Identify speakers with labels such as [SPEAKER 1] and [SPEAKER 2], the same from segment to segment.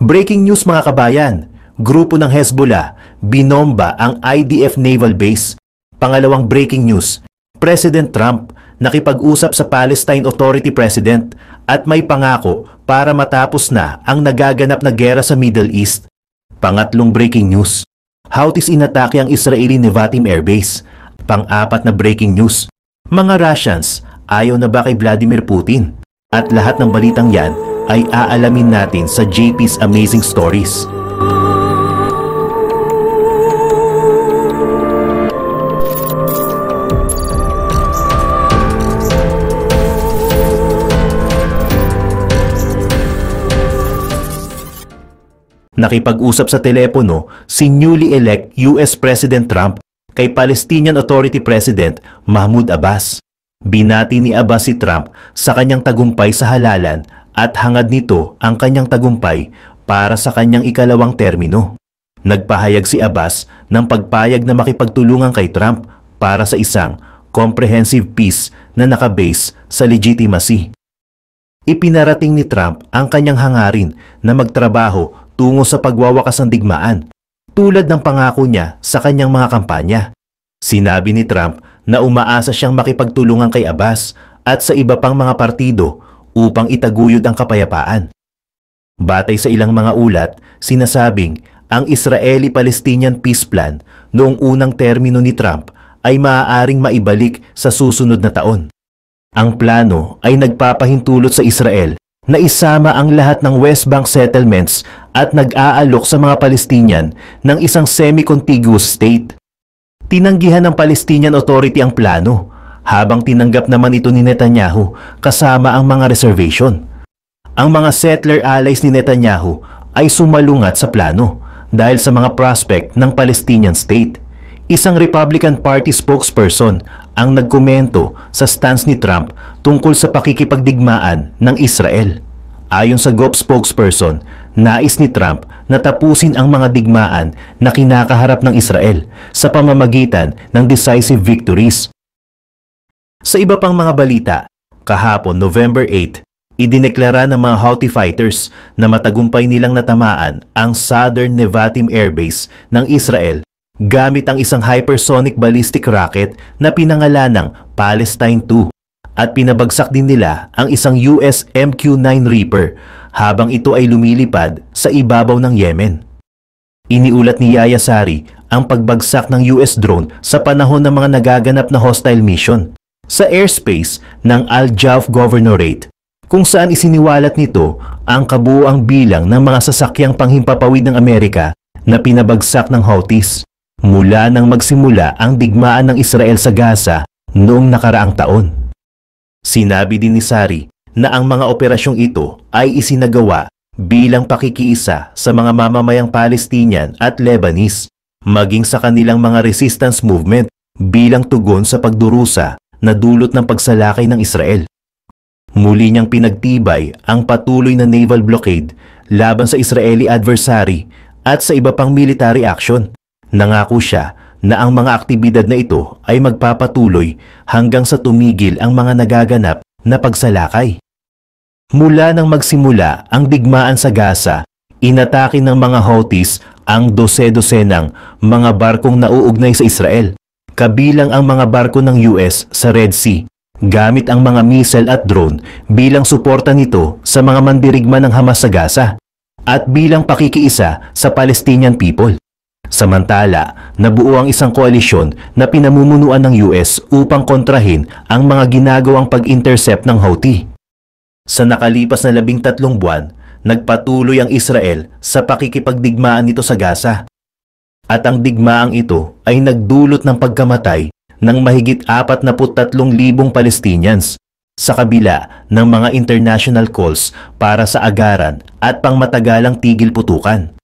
[SPEAKER 1] Breaking news mga kabayan, grupo ng Hezbollah binomba ang IDF Naval Base. Pangalawang breaking news, President Trump nakipag-usap sa Palestine Authority President at may pangako para matapos na ang nagaganap na gera sa Middle East. Pangatlong breaking news, Houthis inatake ang Israeli Nevatim Air Base. Pang-apat na breaking news, mga Russians ayaw na ba kay Vladimir Putin? At lahat ng balitang yan ay aalamin natin sa JP's Amazing Stories. Nakipag-usap sa telepono si newly elect US President Trump kay Palestinian Authority President Mahmoud Abbas. Binati ni Abbas si Trump sa kanyang tagumpay sa halalan at hangad nito ang kanyang tagumpay para sa kanyang ikalawang termino. Nagpahayag si Abbas ng pagpayag na makipagtulungan kay Trump para sa isang comprehensive peace na nakabase sa legitimacy. Ipinarating ni Trump ang kanyang hangarin na magtrabaho tungo sa pagwawakas ng digmaan tulad ng pangako niya sa kanyang mga kampanya. Sinabi ni Trump na umaasa siyang makipagtulungan kay Abbas at sa iba pang mga partido upang itaguyod ang kapayapaan. Batay sa ilang mga ulat, sinasabing ang Israeli-Palestinian Peace Plan noong unang termino ni Trump ay maaaring maibalik sa susunod na taon. Ang plano ay nagpapahintulot sa Israel na isama ang lahat ng West Bank settlements at nag-aalok sa mga Palestinian ng isang semi-contiguous state. Tinanggihan ng Palestinian Authority ang plano habang tinanggap naman ito ni Netanyahu kasama ang mga reservation. Ang mga settler allies ni Netanyahu ay sumalungat sa plano dahil sa mga prospect ng Palestinian state. Isang Republican Party spokesperson ang nagkomento sa stance ni Trump tungkol sa pakikipagdigmaan ng Israel. Ayon sa GOP spokesperson, nais ni Trump na tapusin ang mga digmaan na kinakaharap ng Israel sa pamamagitan ng decisive victories sa iba pang mga balita, kahapon November 8, idineklara ng mga Houthi fighters na matagumpay nilang natamaan ang Southern Nevatim Airbase ng Israel gamit ang isang hypersonic ballistic rocket na pinangalan ng Palestine 2 at pinabagsak din nila ang isang US MQ-9 Reaper habang ito ay lumilipad sa ibabaw ng Yemen. Iniulat ni Yaya Sari ang pagbagsak ng US drone sa panahon ng mga nagaganap na hostile mission sa airspace ng Al Jawf Governorate kung saan isiniwalat nito ang kabuuang bilang ng mga sasakyang panghimpapawid ng Amerika na pinabagsak ng Houthis mula nang magsimula ang digmaan ng Israel sa Gaza noong nakaraang taon. Sinabi din ni Sari na ang mga operasyong ito ay isinagawa bilang pakikiisa sa mga mamamayang Palestinian at Lebanese maging sa kanilang mga resistance movement bilang tugon sa pagdurusa na dulot ng pagsalakay ng Israel. Muli niyang pinagtibay ang patuloy na naval blockade laban sa Israeli adversary at sa iba pang military action. Nangako siya na ang mga aktibidad na ito ay magpapatuloy hanggang sa tumigil ang mga nagaganap na pagsalakay. Mula nang magsimula ang digmaan sa Gaza, inatake ng mga Houthis ang dose-dosenang mga barkong nauugnay sa Israel kabilang ang mga barko ng US sa Red Sea gamit ang mga missile at drone bilang suporta nito sa mga mandirigma ng Hamas sa Gaza at bilang pakikiisa sa Palestinian people. Samantala, nabuo ang isang koalisyon na pinamumunuan ng US upang kontrahin ang mga ginagawang pag-intercept ng Houthi. Sa nakalipas na labing tatlong buwan, nagpatuloy ang Israel sa pakikipagdigmaan nito sa Gaza at ang digmaang ito ay nagdulot ng pagkamatay ng mahigit 43,000 Palestinians sa kabila ng mga international calls para sa agaran at pangmatagalang tigil putukan.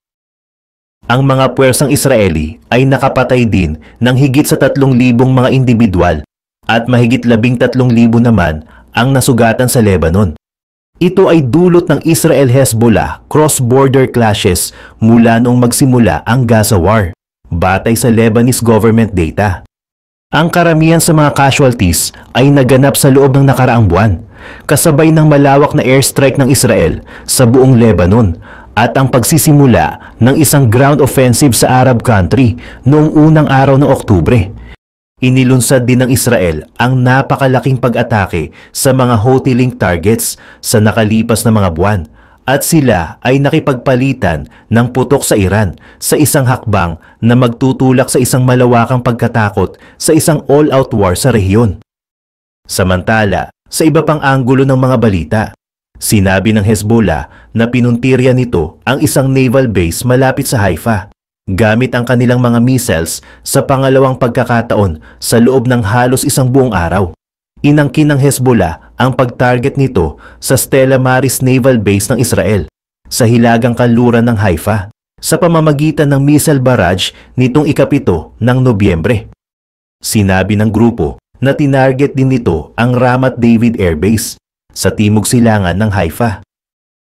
[SPEAKER 1] Ang mga puwersang Israeli ay nakapatay din ng higit sa 3,000 mga individual at mahigit 13,000 naman ang nasugatan sa Lebanon. Ito ay dulot ng Israel-Hezbollah cross-border clashes mula noong magsimula ang Gaza War batay sa Lebanese government data. Ang karamihan sa mga casualties ay naganap sa loob ng nakaraang buwan, kasabay ng malawak na airstrike ng Israel sa buong Lebanon at ang pagsisimula ng isang ground offensive sa Arab country noong unang araw ng Oktubre. Inilunsad din ng Israel ang napakalaking pag-atake sa mga Houthi-linked targets sa nakalipas na mga buwan at sila ay nakipagpalitan ng putok sa Iran sa isang hakbang na magtutulak sa isang malawakang pagkatakot sa isang all-out war sa rehiyon. Samantala, sa iba pang anggulo ng mga balita, sinabi ng Hezbollah na pinuntirya nito ang isang naval base malapit sa Haifa gamit ang kanilang mga missiles sa pangalawang pagkakataon sa loob ng halos isang buong araw. Inangkin ng Hezbollah ang pag-target nito sa Stella Maris Naval Base ng Israel sa hilagang kanluran ng Haifa sa pamamagitan ng missile barrage nitong ikapito ng Nobyembre. Sinabi ng grupo na tinarget din nito ang Ramat David Airbase sa timog silangan ng Haifa.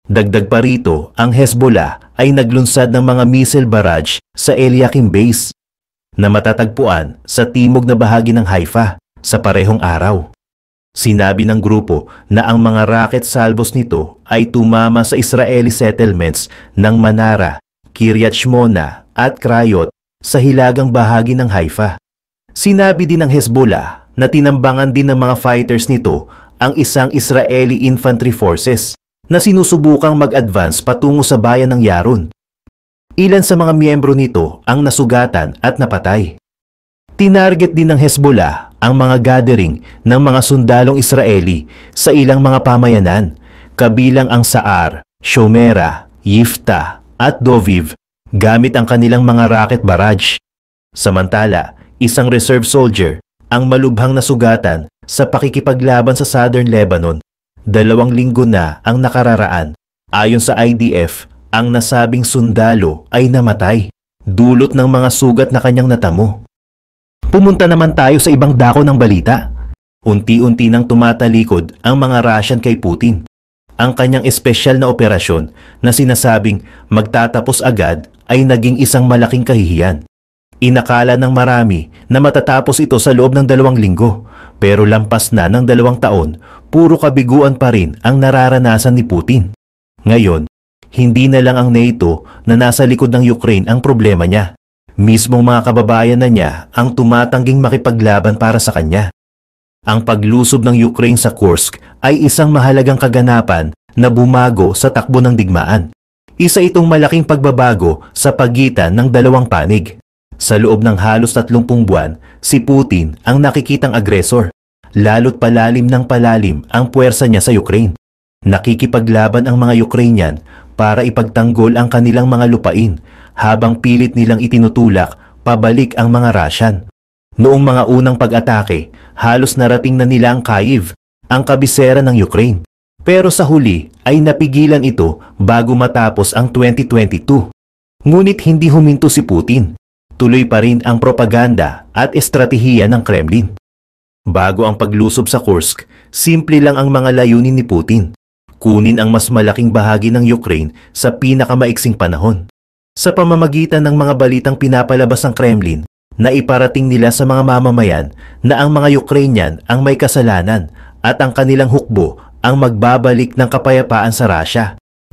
[SPEAKER 1] Dagdag pa rito, ang Hezbollah ay naglunsad ng mga missile barrage sa Eliakim Base na matatagpuan sa timog na bahagi ng Haifa sa parehong araw. Sinabi ng grupo na ang mga rocket salvos nito ay tumama sa Israeli settlements ng Manara, Kiryat Shmona at Krayot sa hilagang bahagi ng Haifa. Sinabi din ng Hezbollah na tinambangan din ng mga fighters nito ang isang Israeli infantry forces na sinusubukang mag-advance patungo sa bayan ng Yaron. Ilan sa mga miyembro nito ang nasugatan at napatay. Tinarget din ng Hezbollah ang mga gathering ng mga sundalong Israeli sa ilang mga pamayanan, kabilang ang Saar, Shomera, Yifta at Doviv gamit ang kanilang mga rocket barrage. Samantala, isang reserve soldier ang malubhang nasugatan sa pakikipaglaban sa Southern Lebanon. Dalawang linggo na ang nakararaan. Ayon sa IDF, ang nasabing sundalo ay namatay dulot ng mga sugat na kanyang natamo. Pumunta naman tayo sa ibang dako ng balita. Unti-unti nang tumatalikod ang mga Russian kay Putin. Ang kanyang espesyal na operasyon na sinasabing magtatapos agad ay naging isang malaking kahihiyan. Inakala ng marami na matatapos ito sa loob ng dalawang linggo pero lampas na ng dalawang taon, puro kabiguan pa rin ang nararanasan ni Putin. Ngayon, hindi na lang ang NATO na nasa likod ng Ukraine ang problema niya. Mismong mga kababayan na niya ang tumatangging makipaglaban para sa kanya. Ang paglusob ng Ukraine sa Kursk ay isang mahalagang kaganapan na bumago sa takbo ng digmaan. Isa itong malaking pagbabago sa pagitan ng dalawang panig. Sa loob ng halos 30 buwan, si Putin ang nakikitang agresor. Lalo't palalim ng palalim ang puwersa niya sa Ukraine. Nakikipaglaban ang mga Ukrainian para ipagtanggol ang kanilang mga lupain habang pilit nilang itinutulak pabalik ang mga Russian. Noong mga unang pag-atake, halos narating na nila ang Kyiv, ang kabisera ng Ukraine. Pero sa huli ay napigilan ito bago matapos ang 2022. Ngunit hindi huminto si Putin. Tuloy pa rin ang propaganda at estratehiya ng Kremlin. Bago ang paglusob sa Kursk, simple lang ang mga layunin ni Putin. Kunin ang mas malaking bahagi ng Ukraine sa pinakamaiksing panahon sa pamamagitan ng mga balitang pinapalabas ng Kremlin na iparating nila sa mga mamamayan na ang mga Ukrainian ang may kasalanan at ang kanilang hukbo ang magbabalik ng kapayapaan sa Russia.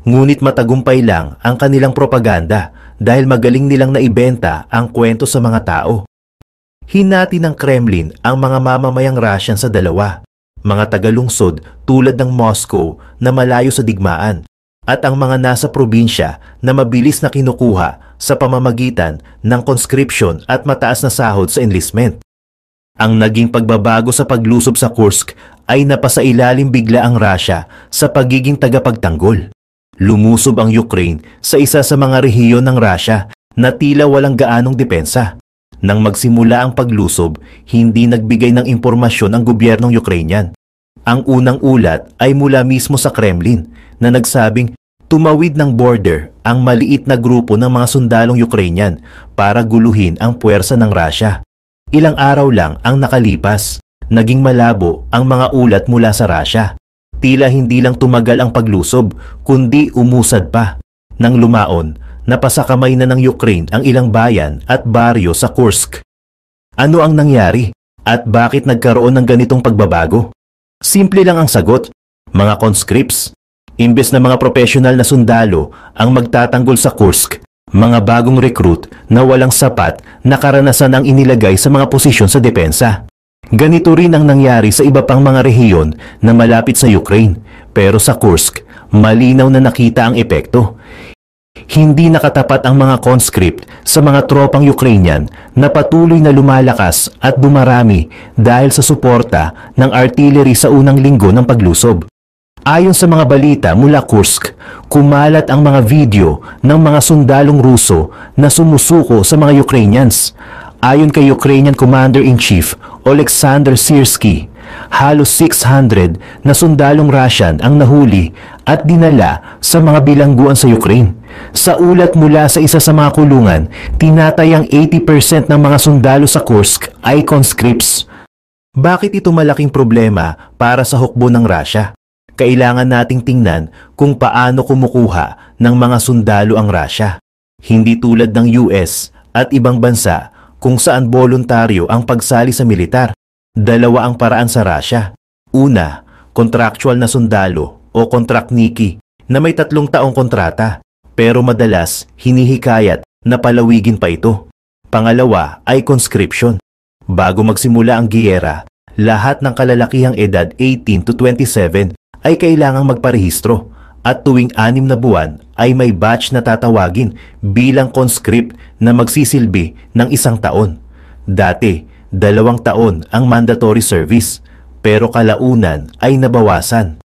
[SPEAKER 1] Ngunit matagumpay lang ang kanilang propaganda dahil magaling nilang naibenta ang kwento sa mga tao. Hinati ng Kremlin ang mga mamamayang Russian sa dalawa, mga tagalungsod tulad ng Moscow na malayo sa digmaan at ang mga nasa probinsya na mabilis na kinukuha sa pamamagitan ng conscription at mataas na sahod sa enlistment. Ang naging pagbabago sa paglusob sa Kursk ay napasailalim bigla ang Russia sa pagiging tagapagtanggol. Lumusob ang Ukraine sa isa sa mga rehiyon ng Russia na tila walang gaanong depensa. Nang magsimula ang paglusob, hindi nagbigay ng impormasyon ang gobyernong Ukrainian ang unang ulat ay mula mismo sa Kremlin na nagsabing tumawid ng border ang maliit na grupo ng mga sundalong Ukrainian para guluhin ang puwersa ng Russia. Ilang araw lang ang nakalipas, naging malabo ang mga ulat mula sa Russia. Tila hindi lang tumagal ang paglusob, kundi umusad pa. Nang lumaon, napasakamay na ng Ukraine ang ilang bayan at baryo sa Kursk. Ano ang nangyari at bakit nagkaroon ng ganitong pagbabago? Simple lang ang sagot, mga conscripts. Imbes na mga professional na sundalo ang magtatanggol sa Kursk, mga bagong recruit na walang sapat na karanasan ang inilagay sa mga posisyon sa depensa. Ganito rin ang nangyari sa iba pang mga rehiyon na malapit sa Ukraine, pero sa Kursk, malinaw na nakita ang epekto. Hindi nakatapat ang mga conscript sa mga tropang Ukrainian na patuloy na lumalakas at dumarami dahil sa suporta ng artillery sa unang linggo ng paglusob. Ayon sa mga balita mula Kursk, kumalat ang mga video ng mga sundalong Ruso na sumusuko sa mga Ukrainians. Ayon kay Ukrainian Commander-in-Chief Oleksandr Sirsky, Halos 600 na sundalong Russian ang nahuli at dinala sa mga bilangguan sa Ukraine. Sa ulat mula sa isa sa mga kulungan, tinatayang 80% ng mga sundalo sa Kursk ay conscripts. Bakit ito malaking problema para sa hukbo ng Russia? Kailangan nating tingnan kung paano kumukuha ng mga sundalo ang Russia. Hindi tulad ng US at ibang bansa kung saan voluntaryo ang pagsali sa militar. Dalawa ang paraan sa Russia. Una, contractual na sundalo o kontrakniki na may tatlong taong kontrata pero madalas hinihikayat na palawigin pa ito. Pangalawa ay conscription. Bago magsimula ang giyera, lahat ng kalalakihang edad 18 to 27 ay kailangang magparehistro at tuwing anim na buwan ay may batch na tatawagin bilang conscript na magsisilbi ng isang taon. Dati, dalawang taon ang mandatory service pero kalaunan ay nabawasan.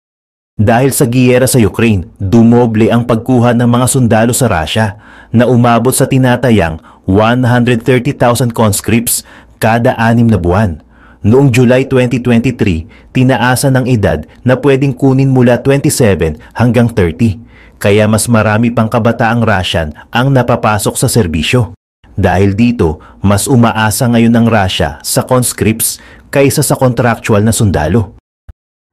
[SPEAKER 1] Dahil sa giyera sa Ukraine, dumoble ang pagkuha ng mga sundalo sa Russia na umabot sa tinatayang 130,000 conscripts kada anim na buwan. Noong July 2023, tinaasan ang edad na pwedeng kunin mula 27 hanggang 30. Kaya mas marami pang kabataang Russian ang napapasok sa serbisyo. Dahil dito, mas umaasa ngayon ang Russia sa conscripts kaysa sa contractual na sundalo.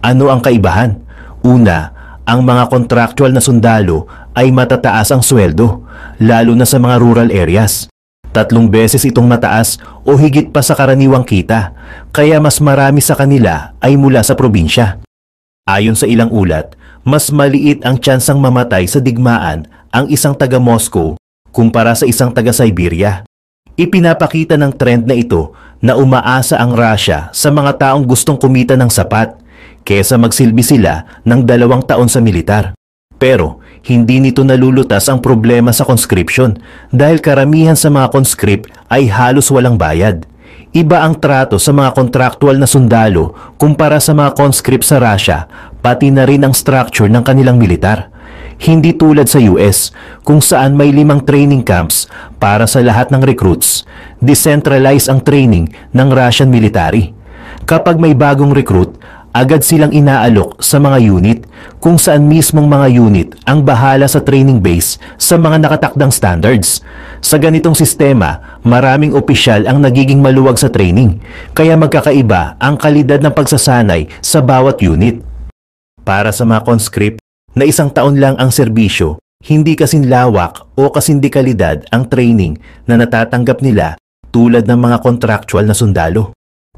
[SPEAKER 1] Ano ang kaibahan? Una, ang mga contractual na sundalo ay matataas ang sweldo, lalo na sa mga rural areas. Tatlong beses itong mataas o higit pa sa karaniwang kita, kaya mas marami sa kanila ay mula sa probinsya. Ayon sa ilang ulat, mas maliit ang tsansang mamatay sa digmaan ang isang taga-Moscow kumpara sa isang taga-Siberia. Ipinapakita ng trend na ito na umaasa ang Russia sa mga taong gustong kumita ng sapat kesa magsilbi sila ng dalawang taon sa militar. Pero hindi nito nalulutas ang problema sa conscription dahil karamihan sa mga conscript ay halos walang bayad. Iba ang trato sa mga contractual na sundalo kumpara sa mga conscript sa Russia, pati na rin ang structure ng kanilang militar. Hindi tulad sa US kung saan may limang training camps para sa lahat ng recruits. Decentralize ang training ng Russian military. Kapag may bagong recruit, agad silang inaalok sa mga unit kung saan mismong mga unit ang bahala sa training base sa mga nakatakdang standards. Sa ganitong sistema, maraming opisyal ang nagiging maluwag sa training, kaya magkakaiba ang kalidad ng pagsasanay sa bawat unit. Para sa mga conscript, na isang taon lang ang serbisyo, hindi kasing lawak o kasindikalidad ang training na natatanggap nila tulad ng mga contractual na sundalo.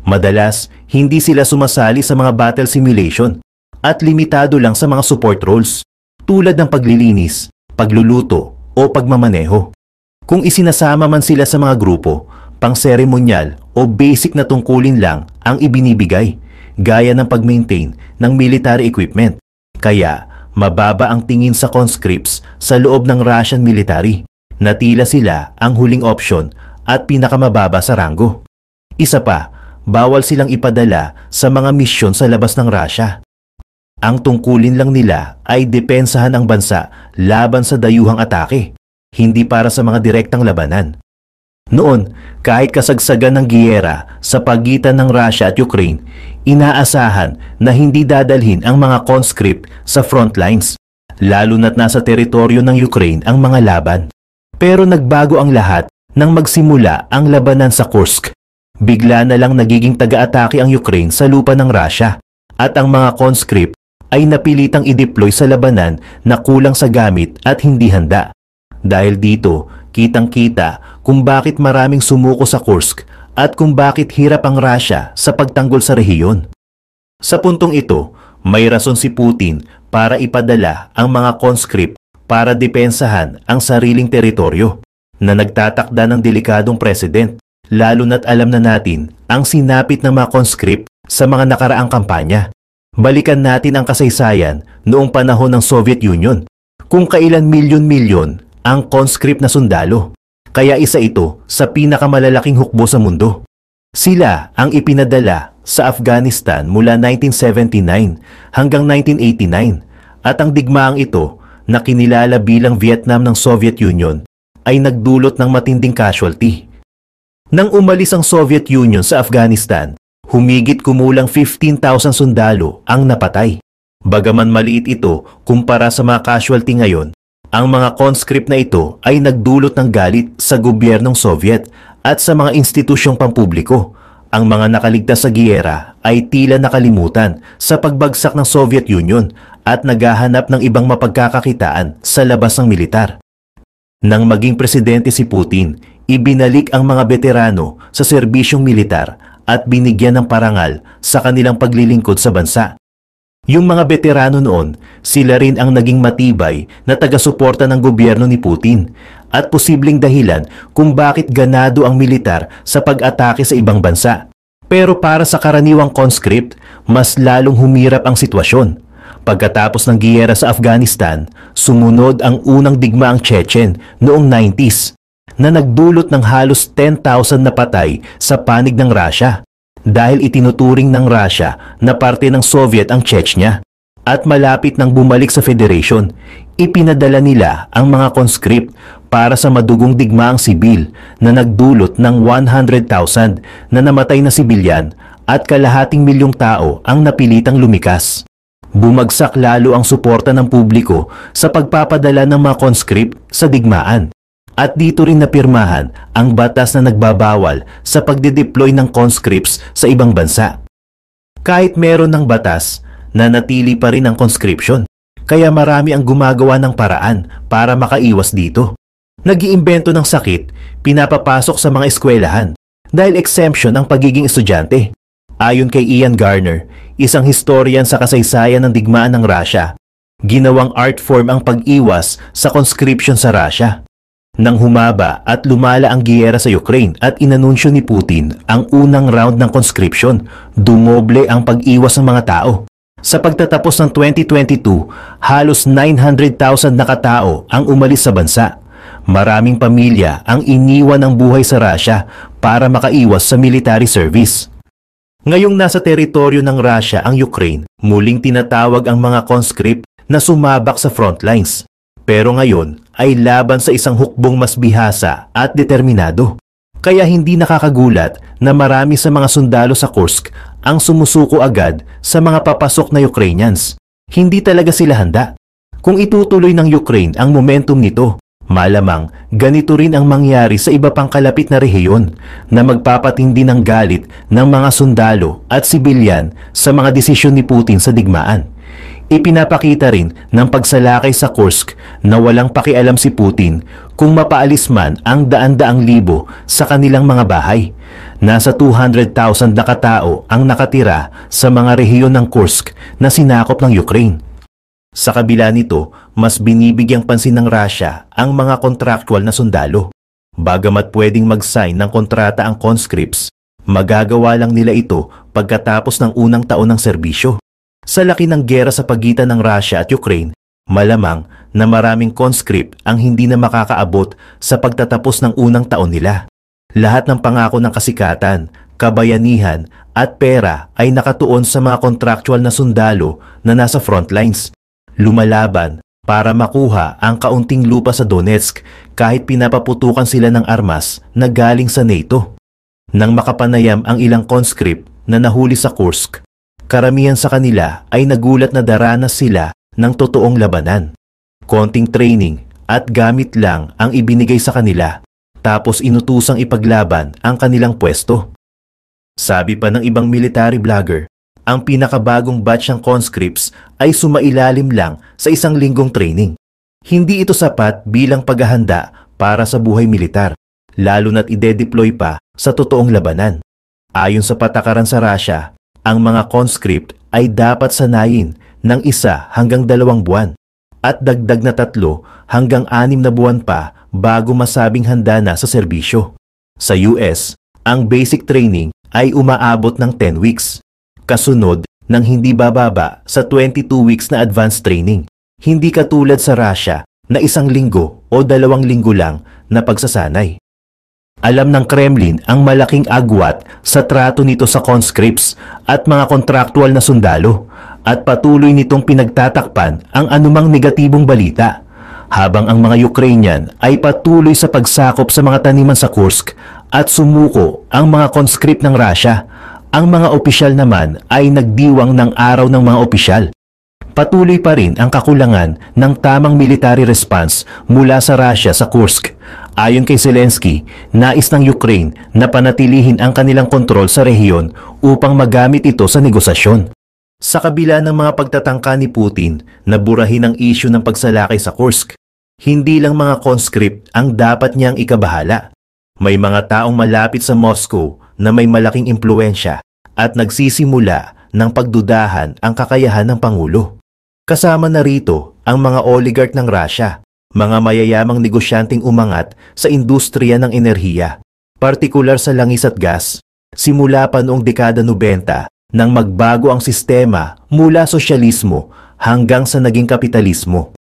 [SPEAKER 1] Madalas, hindi sila sumasali sa mga battle simulation at limitado lang sa mga support roles tulad ng paglilinis, pagluluto o pagmamaneho. Kung isinasama man sila sa mga grupo, pang-seremonyal o basic na tungkulin lang ang ibinibigay, gaya ng pag-maintain ng military equipment. Kaya, Mababa ang tingin sa conscripts sa loob ng Russian military Natila sila ang huling option at pinakamababa sa ranggo. Isa pa, bawal silang ipadala sa mga misyon sa labas ng Russia. Ang tungkulin lang nila ay depensahan ang bansa laban sa dayuhang atake, hindi para sa mga direktang labanan. Noon, kahit kasagsagan ng giyera sa pagitan ng Russia at Ukraine, inaasahan na hindi dadalhin ang mga conscript sa front lines, lalo na't nasa teritoryo ng Ukraine ang mga laban. Pero nagbago ang lahat nang magsimula ang labanan sa Kursk. Bigla na lang nagiging taga-atake ang Ukraine sa lupa ng Russia at ang mga conscript ay napilitang i-deploy sa labanan na kulang sa gamit at hindi handa. Dahil dito, Kitang-kita kung bakit maraming sumuko sa Kursk at kung bakit hirap ang Russia sa pagtanggol sa rehiyon. Sa puntong ito, may rason si Putin para ipadala ang mga conscript para depensahan ang sariling teritoryo na nagtatakda ng delikadong president lalo na't alam na natin ang sinapit ng mga conscript sa mga nakaraang kampanya. Balikan natin ang kasaysayan noong panahon ng Soviet Union kung kailan milyon-milyon ang conscript na sundalo. Kaya isa ito sa pinakamalalaking hukbo sa mundo. Sila ang ipinadala sa Afghanistan mula 1979 hanggang 1989 at ang digmaang ito na kinilala bilang Vietnam ng Soviet Union ay nagdulot ng matinding casualty. Nang umalis ang Soviet Union sa Afghanistan, humigit kumulang 15,000 sundalo ang napatay. Bagaman maliit ito kumpara sa mga casualty ngayon, ang mga conscript na ito ay nagdulot ng galit sa gobyernong Soviet at sa mga institusyong pampubliko. Ang mga nakaligtas sa giyera ay tila nakalimutan sa pagbagsak ng Soviet Union at naghahanap ng ibang mapagkakakitaan sa labas ng militar. Nang maging presidente si Putin, ibinalik ang mga veterano sa serbisyong militar at binigyan ng parangal sa kanilang paglilingkod sa bansa. Yung mga veterano noon, sila rin ang naging matibay na taga-suporta ng gobyerno ni Putin at posibleng dahilan kung bakit ganado ang militar sa pag-atake sa ibang bansa. Pero para sa karaniwang conscript, mas lalong humirap ang sitwasyon. Pagkatapos ng giyera sa Afghanistan, sumunod ang unang digmaang Chechen noong 90s na nagdulot ng halos 10,000 na patay sa panig ng Russia dahil itinuturing ng Russia na parte ng Soviet ang Chechnya. At malapit nang bumalik sa Federation, ipinadala nila ang mga conscript para sa madugong digmaang sibil na nagdulot ng 100,000 na namatay na sibilyan at kalahating milyong tao ang napilitang lumikas. Bumagsak lalo ang suporta ng publiko sa pagpapadala ng mga conscript sa digmaan. At dito rin napirmahan ang batas na nagbabawal sa pagdedeploy ng conscripts sa ibang bansa. Kahit meron ng batas, nanatili pa rin ang conscription. Kaya marami ang gumagawa ng paraan para makaiwas dito. Nagiimbento ng sakit, pinapapasok sa mga eskwelahan dahil exemption ang pagiging estudyante. Ayon kay Ian Garner, isang historian sa kasaysayan ng digmaan ng Russia, ginawang art form ang pag-iwas sa conscription sa Russia. Nang humaba at lumala ang giyera sa Ukraine at inanunsyo ni Putin ang unang round ng conscription, dumoble ang pag-iwas ng mga tao. Sa pagtatapos ng 2022, halos 900,000 na katao ang umalis sa bansa. Maraming pamilya ang iniwan ng buhay sa Russia para makaiwas sa military service. Ngayong nasa teritoryo ng Russia ang Ukraine, muling tinatawag ang mga conscript na sumabak sa frontlines. Pero ngayon, ay laban sa isang hukbong mas bihasa at determinado. Kaya hindi nakakagulat na marami sa mga sundalo sa Kursk ang sumusuko agad sa mga papasok na Ukrainians. Hindi talaga sila handa. Kung itutuloy ng Ukraine ang momentum nito, malamang ganito rin ang mangyari sa iba pang kalapit na rehiyon na magpapatindi ng galit ng mga sundalo at sibilyan sa mga desisyon ni Putin sa digmaan. Ipinapakita rin ng pagsalakay sa Kursk na walang pakialam si Putin kung mapaalis man ang daan-daang libo sa kanilang mga bahay. Nasa 200,000 na katao ang nakatira sa mga rehiyon ng Kursk na sinakop ng Ukraine. Sa kabila nito, mas binibigyang pansin ng Russia ang mga contractual na sundalo. Bagamat pwedeng mag-sign ng kontrata ang conscripts, magagawa lang nila ito pagkatapos ng unang taon ng serbisyo. Sa laki ng gera sa pagitan ng Russia at Ukraine, malamang na maraming conscript ang hindi na makakaabot sa pagtatapos ng unang taon nila. Lahat ng pangako ng kasikatan, kabayanihan at pera ay nakatuon sa mga contractual na sundalo na nasa front lines. Lumalaban para makuha ang kaunting lupa sa Donetsk kahit pinapaputukan sila ng armas na galing sa NATO. Nang makapanayam ang ilang conscript na nahuli sa Kursk, karamihan sa kanila ay nagulat na daranas sila ng totoong labanan. Konting training at gamit lang ang ibinigay sa kanila tapos inutusang ipaglaban ang kanilang pwesto. Sabi pa ng ibang military vlogger, ang pinakabagong batch ng conscripts ay sumailalim lang sa isang linggong training. Hindi ito sapat bilang paghahanda para sa buhay militar, lalo na't ide-deploy pa sa totoong labanan. Ayon sa patakaran sa Russia, ang mga conscript ay dapat sanayin ng isa hanggang dalawang buwan at dagdag na tatlo hanggang anim na buwan pa bago masabing handa na sa serbisyo. Sa US, ang basic training ay umaabot ng 10 weeks, kasunod ng hindi bababa sa 22 weeks na advanced training. Hindi katulad sa Russia na isang linggo o dalawang linggo lang na pagsasanay. Alam ng Kremlin ang malaking agwat sa trato nito sa conscripts at mga kontraktual na sundalo at patuloy nitong pinagtatakpan ang anumang negatibong balita habang ang mga Ukrainian ay patuloy sa pagsakop sa mga taniman sa Kursk at sumuko ang mga conscript ng Russia. Ang mga opisyal naman ay nagdiwang ng araw ng mga opisyal patuloy pa rin ang kakulangan ng tamang military response mula sa Russia sa Kursk. Ayon kay Zelensky, nais ng Ukraine na panatilihin ang kanilang kontrol sa rehiyon upang magamit ito sa negosasyon. Sa kabila ng mga pagtatangka ni Putin na burahin ang isyu ng pagsalakay sa Kursk, hindi lang mga conscript ang dapat niyang ikabahala. May mga taong malapit sa Moscow na may malaking impluensya at nagsisimula ng pagdudahan ang kakayahan ng Pangulo. Kasama na rito ang mga oligarch ng Russia, mga mayayamang negosyanteng umangat sa industriya ng enerhiya, partikular sa langis at gas, simula pa noong dekada 90 nang magbago ang sistema mula sosyalismo hanggang sa naging kapitalismo.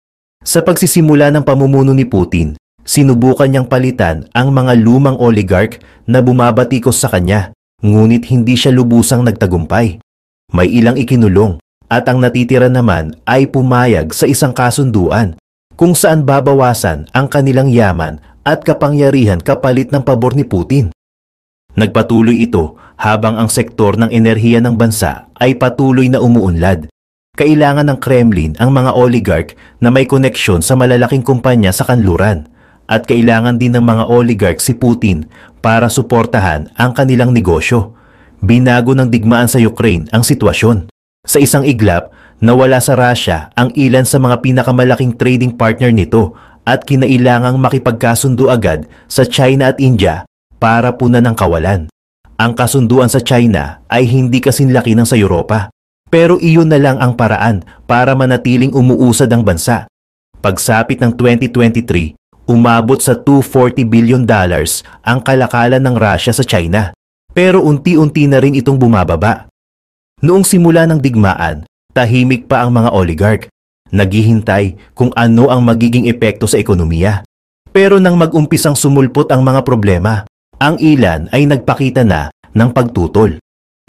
[SPEAKER 1] Sa pagsisimula ng pamumuno ni Putin, sinubukan niyang palitan ang mga lumang oligarch na bumabatikos sa kanya, ngunit hindi siya lubusang nagtagumpay. May ilang ikinulong at ang natitira naman ay pumayag sa isang kasunduan kung saan babawasan ang kanilang yaman at kapangyarihan kapalit ng pabor ni Putin. Nagpatuloy ito habang ang sektor ng enerhiya ng bansa ay patuloy na umuunlad. Kailangan ng Kremlin ang mga oligarch na may koneksyon sa malalaking kumpanya sa kanluran at kailangan din ng mga oligarch si Putin para suportahan ang kanilang negosyo. Binago ng digmaan sa Ukraine ang sitwasyon. Sa isang iglap, nawala sa Russia ang ilan sa mga pinakamalaking trading partner nito at kinailangang makipagkasundo agad sa China at India para punan ang kawalan. Ang kasunduan sa China ay hindi kasinlaki ng sa Europa. Pero iyon na lang ang paraan para manatiling umuusad ang bansa. Pagsapit ng 2023, umabot sa 240 billion dollars ang kalakalan ng Russia sa China. Pero unti-unti na rin itong bumababa Noong simula ng digmaan, tahimik pa ang mga oligark, naghihintay kung ano ang magiging epekto sa ekonomiya. Pero nang mag-umpisang sumulpot ang mga problema, ang ilan ay nagpakita na ng pagtutol.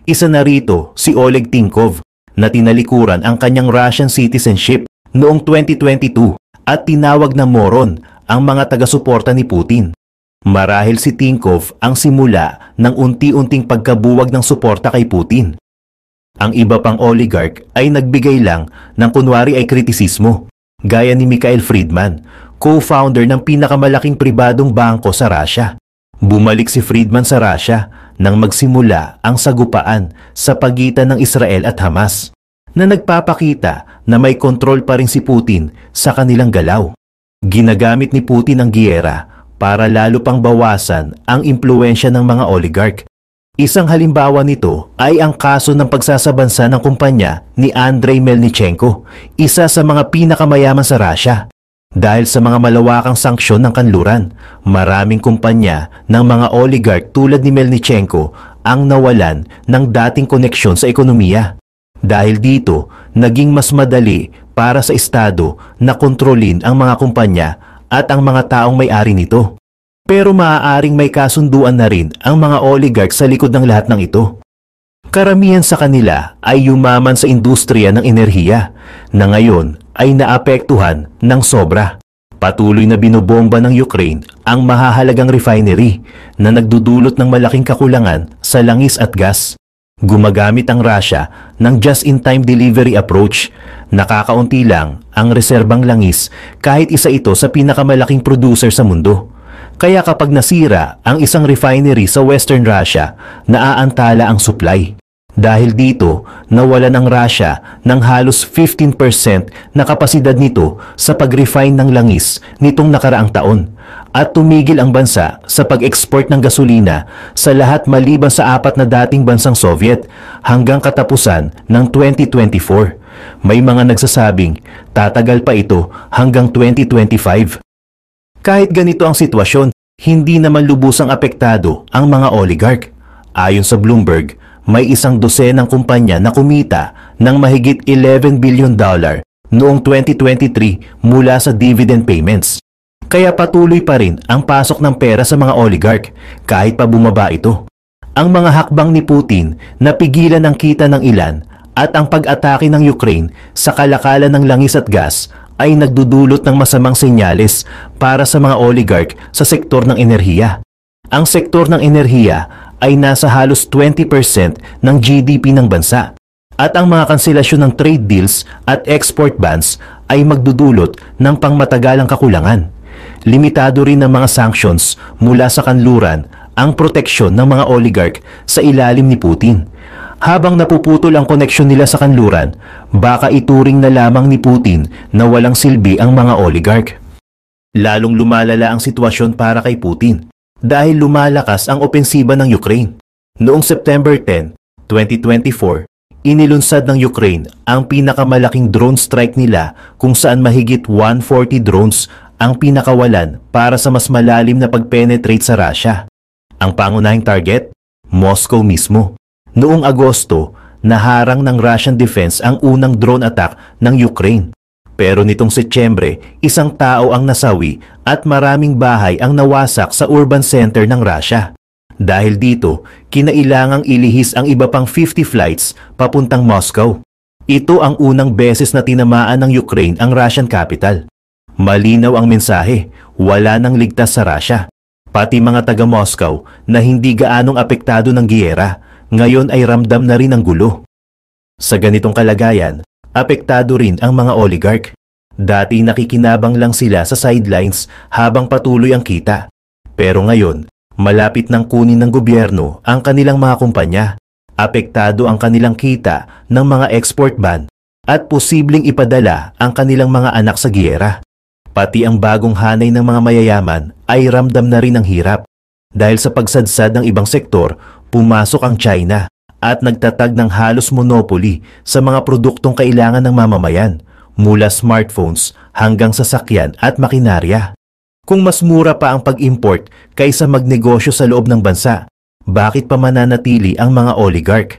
[SPEAKER 1] Isa na rito si Oleg Tinkov na tinalikuran ang kanyang Russian citizenship noong 2022 at tinawag na moron ang mga taga-suporta ni Putin. Marahil si Tinkov ang simula ng unti-unting pagkabuwag ng suporta kay Putin. Ang iba pang oligarch ay nagbigay lang ng kunwari ay kritisismo, gaya ni Mikhail Friedman, co-founder ng pinakamalaking pribadong bangko sa Russia. Bumalik si Friedman sa Russia nang magsimula ang sagupaan sa pagitan ng Israel at Hamas na nagpapakita na may kontrol pa rin si Putin sa kanilang galaw. Ginagamit ni Putin ang giyera para lalo pang bawasan ang impluensya ng mga oligarch Isang halimbawa nito ay ang kaso ng pagsasabansa ng kumpanya ni Andrei Melnichenko, isa sa mga pinakamayaman sa Russia. Dahil sa mga malawakang sanksyon ng kanluran, maraming kumpanya ng mga oligarch tulad ni Melnichenko ang nawalan ng dating koneksyon sa ekonomiya. Dahil dito, naging mas madali para sa Estado na kontrolin ang mga kumpanya at ang mga taong may-ari nito. Pero maaaring may kasunduan na rin ang mga oligarch sa likod ng lahat ng ito. Karamihan sa kanila ay yumaman sa industriya ng enerhiya na ngayon ay naapektuhan ng sobra. Patuloy na binobomba ng Ukraine ang mahahalagang refinery na nagdudulot ng malaking kakulangan sa langis at gas. Gumagamit ang Russia ng just-in-time delivery approach. Nakakaunti lang ang reserbang langis kahit isa ito sa pinakamalaking producer sa mundo. Kaya kapag nasira ang isang refinery sa Western Russia, naaantala ang supply. Dahil dito, nawalan ang Russia ng halos 15% na kapasidad nito sa pag-refine ng langis nitong nakaraang taon at tumigil ang bansa sa pag-export ng gasolina sa lahat maliban sa apat na dating bansang Soviet hanggang katapusan ng 2024. May mga nagsasabing tatagal pa ito hanggang 2025. Kahit ganito ang sitwasyon, hindi naman lubusang apektado ang mga oligarch. Ayon sa Bloomberg, may isang dosenang kumpanya na kumita ng mahigit 11 billion dollar noong 2023 mula sa dividend payments. Kaya patuloy pa rin ang pasok ng pera sa mga oligarch kahit pa bumaba ito. Ang mga hakbang ni Putin na pigilan ang kita ng ilan at ang pag-atake ng Ukraine sa kalakalan ng langis at gas ay nagdudulot ng masamang senyales para sa mga oligarch sa sektor ng enerhiya. Ang sektor ng enerhiya ay nasa halos 20% ng GDP ng bansa at ang mga kanselasyon ng trade deals at export bans ay magdudulot ng pangmatagalang kakulangan. Limitado rin ng mga sanctions mula sa kanluran ang proteksyon ng mga oligarch sa ilalim ni Putin habang napuputol ang koneksyon nila sa kanluran, baka ituring na lamang ni Putin na walang silbi ang mga oligark. Lalong lumalala ang sitwasyon para kay Putin dahil lumalakas ang opensiba ng Ukraine. Noong September 10, 2024, inilunsad ng Ukraine ang pinakamalaking drone strike nila kung saan mahigit 140 drones ang pinakawalan para sa mas malalim na pagpenetrate sa Russia. Ang pangunahing target, Moscow mismo. Noong Agosto, naharang ng Russian defense ang unang drone attack ng Ukraine. Pero nitong Setyembre, isang tao ang nasawi at maraming bahay ang nawasak sa urban center ng Russia. Dahil dito, kinailangang ilihis ang iba pang 50 flights papuntang Moscow. Ito ang unang beses na tinamaan ng Ukraine ang Russian capital. Malinaw ang mensahe, wala nang ligtas sa Russia. Pati mga taga-Moscow na hindi gaanong apektado ng giyera ngayon ay ramdam na rin ang gulo. Sa ganitong kalagayan, apektado rin ang mga oligarch. Dati nakikinabang lang sila sa sidelines habang patuloy ang kita. Pero ngayon, malapit ng kunin ng gobyerno ang kanilang mga kumpanya. Apektado ang kanilang kita ng mga export ban at posibleng ipadala ang kanilang mga anak sa giyera. Pati ang bagong hanay ng mga mayayaman ay ramdam na rin ang hirap dahil sa pagsadsad ng ibang sektor pumasok ang China at nagtatag ng halos monopoly sa mga produktong kailangan ng mamamayan mula smartphones hanggang sasakyan at makinarya. Kung mas mura pa ang pag-import kaysa magnegosyo sa loob ng bansa, bakit pa mananatili ang mga oligarch?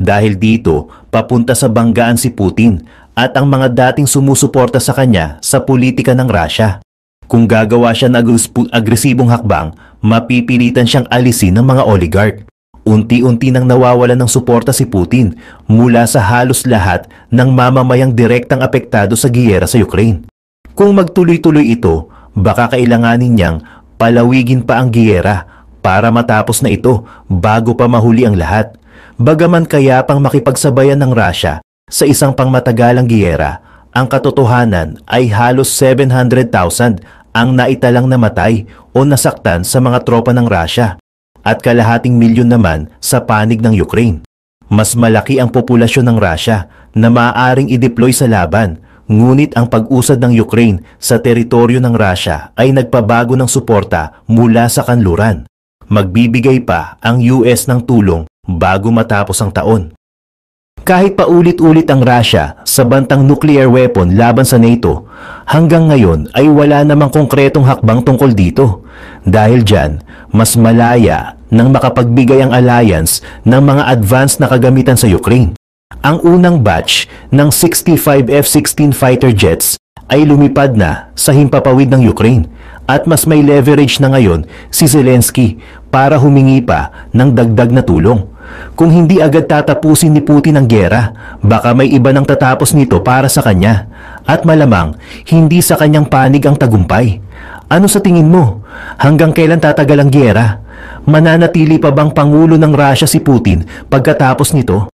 [SPEAKER 1] Dahil dito, papunta sa banggaan si Putin at ang mga dating sumusuporta sa kanya sa politika ng Russia. Kung gagawa siya ng agresibong hakbang, mapipilitan siyang alisin ng mga oligarch. Unti-unti nang nawawalan ng suporta si Putin mula sa halos lahat ng mamamayang direktang apektado sa giyera sa Ukraine. Kung magtuloy-tuloy ito, baka kailanganin niyang palawigin pa ang giyera para matapos na ito bago pa mahuli ang lahat. Bagaman kaya pang makipagsabayan ng Russia sa isang pangmatagalang giyera, ang katotohanan ay halos 700,000 ang naitalang namatay o nasaktan sa mga tropa ng Russia at kalahating milyon naman sa panig ng Ukraine. Mas malaki ang populasyon ng Russia na maaaring i-deploy sa laban ngunit ang pag-usad ng Ukraine sa teritoryo ng Russia ay nagpabago ng suporta mula sa kanluran. Magbibigay pa ang US ng tulong bago matapos ang taon. Kahit paulit-ulit ang Russia sa bantang nuclear weapon laban sa NATO, hanggang ngayon ay wala namang konkretong hakbang tungkol dito. Dahil dyan, mas malaya nang makapagbigay ang alliance ng mga advanced na kagamitan sa Ukraine. Ang unang batch ng 65 F-16 fighter jets ay lumipad na sa himpapawid ng Ukraine at mas may leverage na ngayon si Zelensky para humingi pa ng dagdag na tulong. Kung hindi agad tatapusin ni Putin ang gera, baka may iba nang tatapos nito para sa kanya. At malamang, hindi sa kanyang panig ang tagumpay. Ano sa tingin mo? Hanggang kailan tatagal ang gera? Mananatili pa bang Pangulo ng Russia si Putin pagkatapos nito?